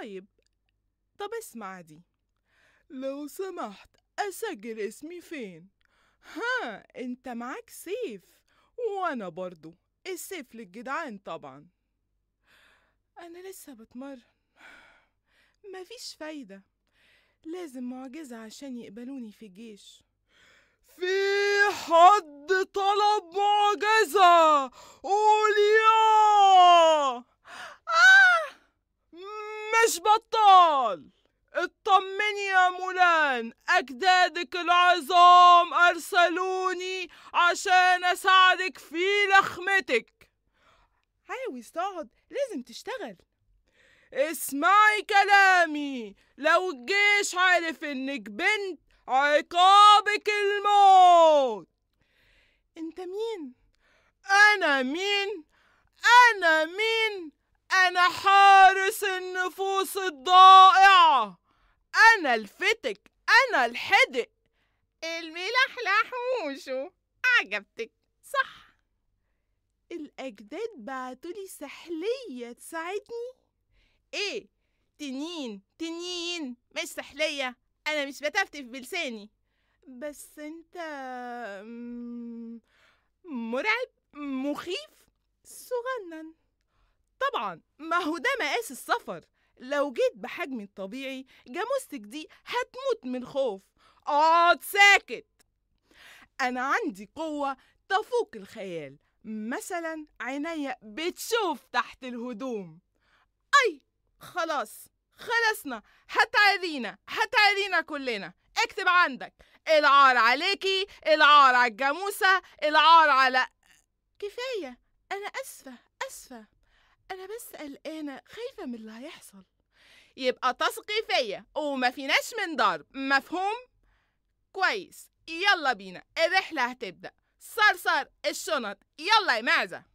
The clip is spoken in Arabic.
طيب طب اسمع دي لو سمحت أسجل اسمي فين؟ ها انت معاك سيف وانا برضو السيف للجدعان طبعا انا لسه بتمرن مفيش فايدة لازم معجزة عشان يقبلوني في الجيش في حد طلب معجزة مش بطال اطمني يا مولان أجدادك العظام أرسلوني عشان أساعدك في لخمتك عاوز تقعد لازم تشتغل اسمعي كلامي لو الجيش عارف انك بنت عقابك الموت انت مين انا مين انا مين أنا حارس النفوس الضائعة أنا الفتك أنا الحدق وشو عجبتك صح الأجداد بعتولي سحلية تساعدني إيه تنين تنين مش سحلية أنا مش بتفتف بلساني بس أنت مرعب مخيف صغنن طبعا ما هو ده مقاس السفر لو جيت بحجمي الطبيعي جاموستك دي هتموت من الخوف اقعد آه، ساكت انا عندي قوه تفوق الخيال مثلا عينيا بتشوف تحت الهدوم اي خلاص خلصنا هتعرينا هتعرينا كلنا اكتب عندك العار عليكي العار على الجاموسة العار على كفاية أنا أسفة أسفة أنا بس قلقانة خايفة من اللي هيحصل يبقى تثقي فيا وما فيناش من ضرب مفهوم؟ كويس يلا بينا الرحلة هتبدأ صرصر الشنط يلا يا معزة